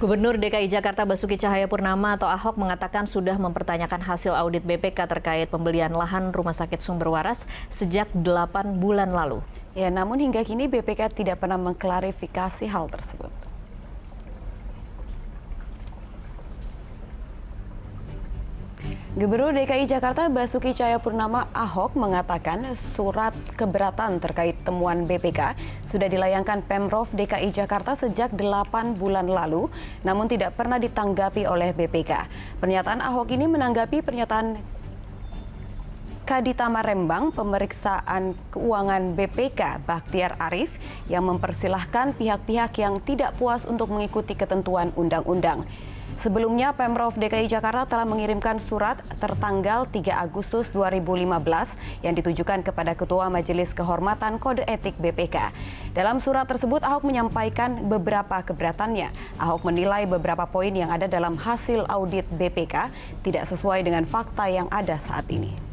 Gubernur DKI Jakarta Basuki Cahaya Purnama atau Ahok mengatakan sudah mempertanyakan hasil audit BPK terkait pembelian lahan Rumah Sakit Sumber Waras sejak 8 bulan lalu. Ya, namun hingga kini BPK tidak pernah mengklarifikasi hal tersebut. Gubernur DKI Jakarta Basuki Cahayapurnama Ahok mengatakan surat keberatan terkait temuan BPK sudah dilayangkan Pemprov DKI Jakarta sejak 8 bulan lalu namun tidak pernah ditanggapi oleh BPK. Pernyataan Ahok ini menanggapi pernyataan Kaditama Rembang pemeriksaan keuangan BPK Baktiar Arif yang mempersilahkan pihak-pihak yang tidak puas untuk mengikuti ketentuan undang-undang. Sebelumnya, Pemprov DKI Jakarta telah mengirimkan surat tertanggal 3 Agustus 2015 yang ditujukan kepada Ketua Majelis Kehormatan Kode Etik BPK. Dalam surat tersebut, Ahok menyampaikan beberapa keberatannya. Ahok menilai beberapa poin yang ada dalam hasil audit BPK tidak sesuai dengan fakta yang ada saat ini.